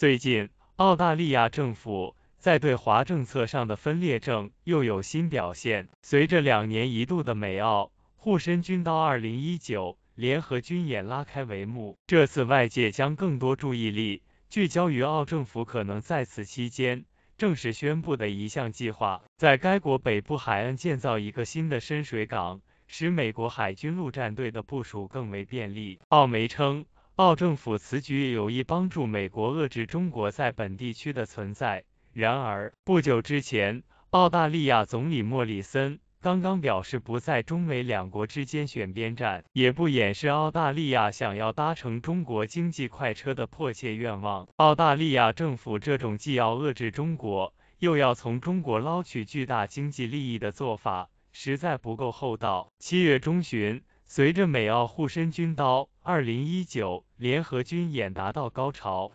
最近，澳大利亚政府在对华政策上的分裂症又有新表现。随着两年一度的美澳护身军刀二零一九联合军演拉开帷幕，这次外界将更多注意力聚焦于澳政府可能在此期间正式宣布的一项计划，在该国北部海岸建造一个新的深水港，使美国海军陆战队的部署更为便利。澳媒称。澳政府此举有意帮助美国遏制中国在本地区的存在。然而，不久之前，澳大利亚总理莫里森刚刚表示不在中美两国之间选边站，也不掩饰澳大利亚想要搭乘中国经济快车的迫切愿望。澳大利亚政府这种既要遏制中国，又要从中国捞取巨大经济利益的做法，实在不够厚道。七月中旬。随着美澳护身军刀二零一九联合军演达到高潮，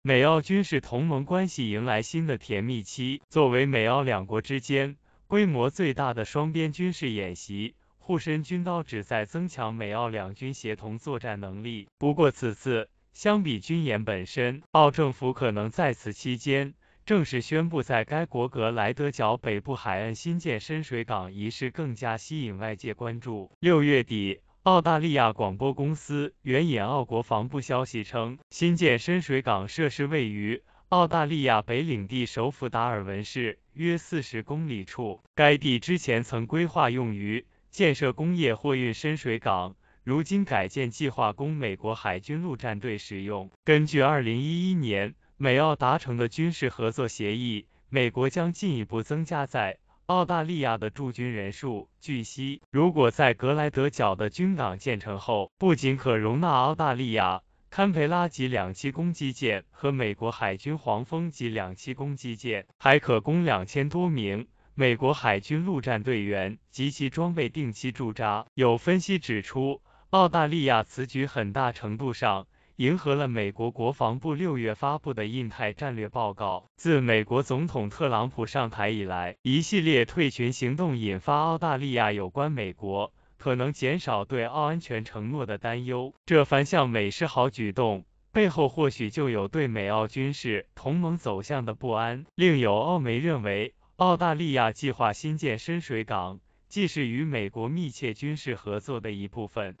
美澳军事同盟关系迎来新的甜蜜期。作为美澳两国之间规模最大的双边军事演习，护身军刀旨在增强美澳两军协同作战能力。不过，此次相比军演本身，澳政府可能在此期间。正式宣布在该国格莱德角北部海岸新建深水港一事更加吸引外界关注。六月底，澳大利亚广播公司援引澳国防部消息称，新建深水港设施位于澳大利亚北领地首府达尔文市约四十公里处。该地之前曾规划用于建设工业货运深水港，如今改建计划供美国海军陆战队使用。根据二零一一年。美澳达成的军事合作协议，美国将进一步增加在澳大利亚的驻军人数。据悉，如果在格莱德角的军港建成后，不仅可容纳澳大利亚堪培拉级两栖攻击舰和美国海军黄蜂级两栖攻击舰，还可供两千多名美国海军陆战队员及其装备定期驻扎。有分析指出，澳大利亚此举很大程度上。迎合了美国国防部六月发布的印太战略报告。自美国总统特朗普上台以来，一系列退群行动引发澳大利亚有关美国可能减少对澳安全承诺的担忧。这番向美示好举动背后，或许就有对美澳军事同盟走向的不安。另有澳媒认为，澳大利亚计划新建深水港，既是与美国密切军事合作的一部分。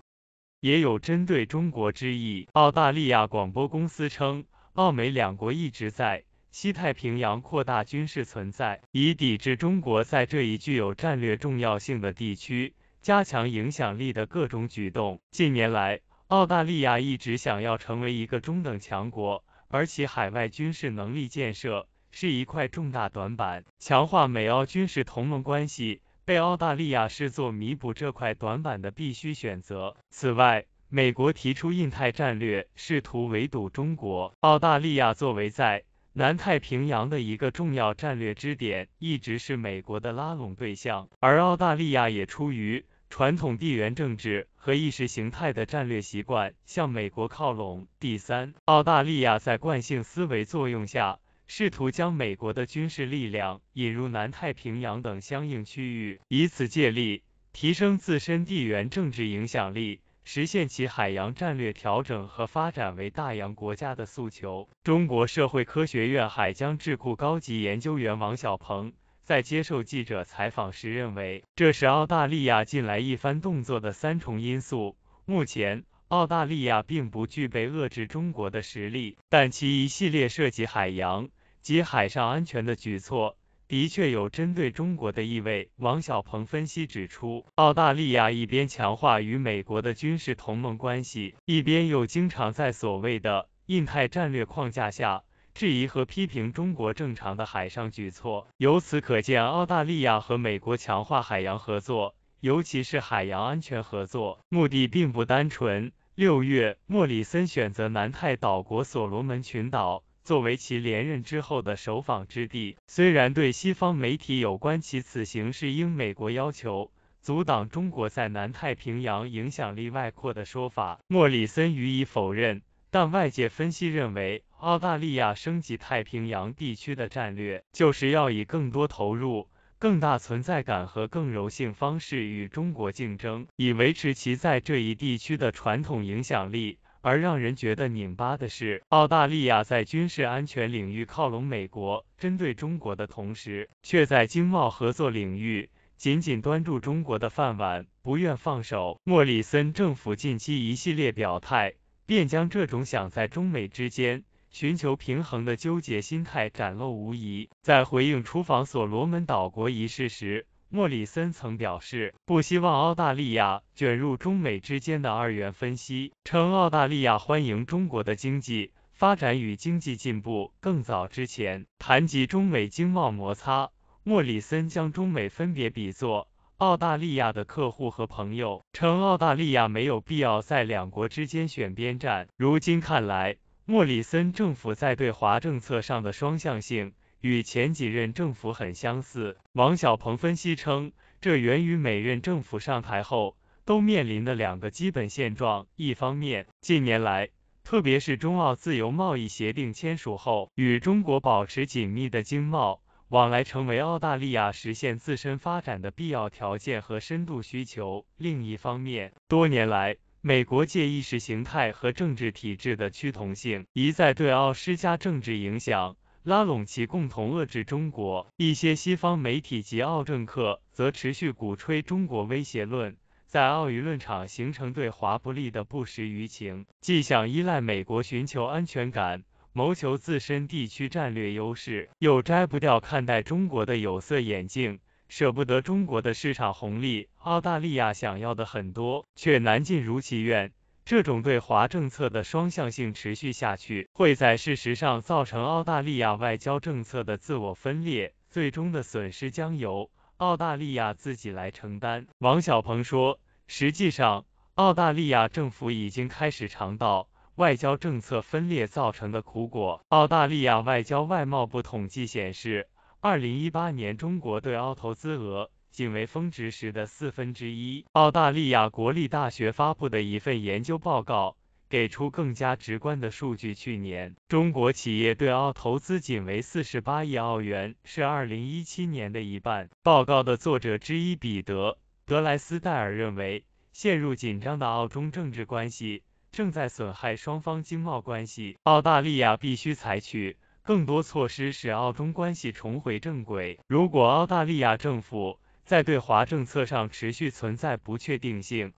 也有针对中国之意。澳大利亚广播公司称，澳美两国一直在西太平洋扩大军事存在，以抵制中国在这一具有战略重要性的地区加强影响力的各种举动。近年来，澳大利亚一直想要成为一个中等强国，而其海外军事能力建设是一块重大短板。强化美澳军事同盟关系。被澳大利亚视作弥补这块短板的必须选择。此外，美国提出印太战略，试图围堵中国。澳大利亚作为在南太平洋的一个重要战略支点，一直是美国的拉拢对象，而澳大利亚也出于传统地缘政治和意识形态的战略习惯，向美国靠拢。第三，澳大利亚在惯性思维作用下。试图将美国的军事力量引入南太平洋等相应区域，以此借力提升自身地缘政治影响力，实现其海洋战略调整和发展为大洋国家的诉求。中国社会科学院海疆智库高级研究员王小鹏在接受记者采访时认为，这是澳大利亚近来一番动作的三重因素。目前，澳大利亚并不具备遏制中国的实力，但其一系列涉及海洋。及海上安全的举措的确有针对中国的意味。王小鹏分析指出，澳大利亚一边强化与美国的军事同盟关系，一边又经常在所谓的印太战略框架下质疑和批评中国正常的海上举措。由此可见，澳大利亚和美国强化海洋合作，尤其是海洋安全合作，目的并不单纯。六月，莫里森选择南太岛国所罗门群岛。作为其连任之后的首访之地，虽然对西方媒体有关其此行是应美国要求阻挡中国在南太平洋影响力外扩的说法，莫里森予以否认，但外界分析认为，澳大利亚升级太平洋地区的战略，就是要以更多投入、更大存在感和更柔性方式与中国竞争，以维持其在这一地区的传统影响力。而让人觉得拧巴的是，澳大利亚在军事安全领域靠拢美国、针对中国的同时，却在经贸合作领域紧紧端住中国的饭碗，不愿放手。莫里森政府近期一系列表态，便将这种想在中美之间寻求平衡的纠结心态展露无遗。在回应出访所罗门岛国一事时，莫里森曾表示，不希望澳大利亚卷入中美之间的二元分析，称澳大利亚欢迎中国的经济发展与经济进步。更早之前，谈及中美经贸摩擦，莫里森将中美分别比作澳大利亚的客户和朋友，称澳大利亚没有必要在两国之间选边站。如今看来，莫里森政府在对华政策上的双向性。与前几任政府很相似，王小鹏分析称，这源于每任政府上台后都面临的两个基本现状：一方面，近年来，特别是中澳自由贸易协定签署后，与中国保持紧密的经贸往来成为澳大利亚实现自身发展的必要条件和深度需求；另一方面，多年来，美国借意识形态和政治体制的趋同性，一再对澳施加政治影响。拉拢其共同遏制中国，一些西方媒体及澳政客则持续鼓吹中国威胁论，在澳舆论场形成对华不利的不实舆情。既想依赖美国寻求安全感，谋求自身地区战略优势，又摘不掉看待中国的有色眼镜，舍不得中国的市场红利。澳大利亚想要的很多，却难尽如其愿。这种对华政策的双向性持续下去，会在事实上造成澳大利亚外交政策的自我分裂，最终的损失将由澳大利亚自己来承担。王小鹏说，实际上，澳大利亚政府已经开始尝到外交政策分裂造成的苦果。澳大利亚外交外贸部统计显示，二零一八年中国对澳投资额。仅为峰值时的四分之一。澳大利亚国立大学发布的一份研究报告给出更加直观的数据：去年中国企业对澳投资仅为四十八亿澳元，是二零一七年的一半。报告的作者之一彼得·德莱斯戴尔认为，陷入紧张的澳中政治关系正在损害双方经贸关系。澳大利亚必须采取更多措施，使澳中关系重回正轨。如果澳大利亚政府在对华政策上持续存在不确定性，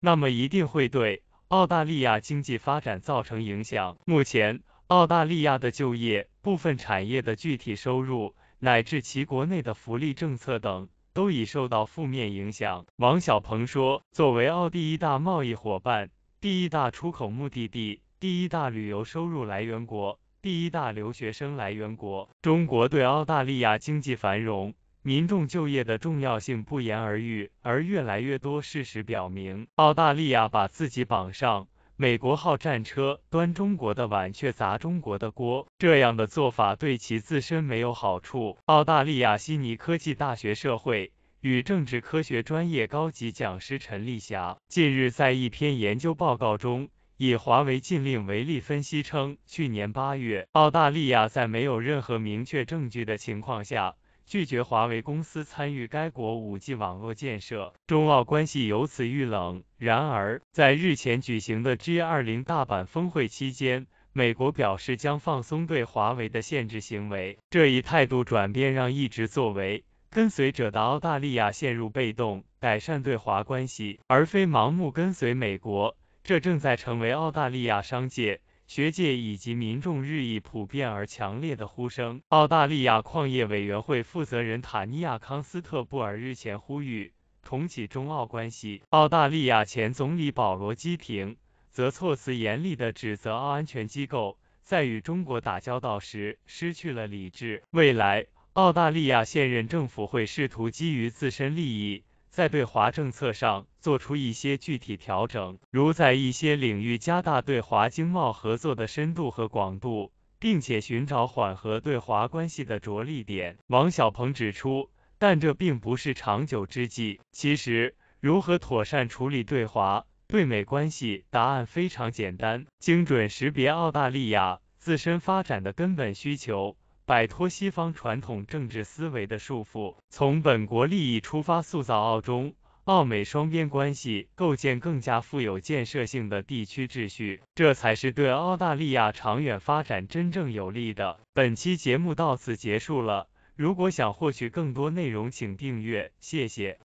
那么一定会对澳大利亚经济发展造成影响。目前，澳大利亚的就业、部分产业的具体收入乃至其国内的福利政策等，都已受到负面影响。王小鹏说，作为澳第一大贸易伙伴、第一大出口目的地、第一大旅游收入来源国、第一大留学生来源国，中国对澳大利亚经济繁荣。民众就业的重要性不言而喻，而越来越多事实表明，澳大利亚把自己绑上美国号战车，端中国的碗却砸中国的锅，这样的做法对其自身没有好处。澳大利亚悉尼科技大学社会与政治科学专业高级讲师陈立霞近日在一篇研究报告中，以华为禁令为例分析称，去年八月，澳大利亚在没有任何明确证据的情况下。拒绝华为公司参与该国 5G 网络建设，中澳关系由此遇冷。然而，在日前举行的 G20 大阪峰会期间，美国表示将放松对华为的限制行为，这一态度转变让一直作为跟随者的澳大利亚陷入被动。改善对华关系，而非盲目跟随美国，这正在成为澳大利亚商界。学界以及民众日益普遍而强烈的呼声，澳大利亚矿业委员会负责人塔尼亚·康斯特布尔日前呼吁重启中澳关系。澳大利亚前总理保罗·基廷则措辞严厉地指责澳安全机构在与中国打交道时失去了理智。未来，澳大利亚现任政府会试图基于自身利益，在对华政策上。做出一些具体调整，如在一些领域加大对华经贸合作的深度和广度，并且寻找缓和对华关系的着力点。王小鹏指出，但这并不是长久之计。其实，如何妥善处理对华、对美关系，答案非常简单：精准识别澳大利亚自身发展的根本需求，摆脱西方传统政治思维的束缚，从本国利益出发，塑造澳中。澳美双边关系构建更加富有建设性的地区秩序，这才是对澳大利亚长远发展真正有利的。本期节目到此结束了，如果想获取更多内容，请订阅，谢谢。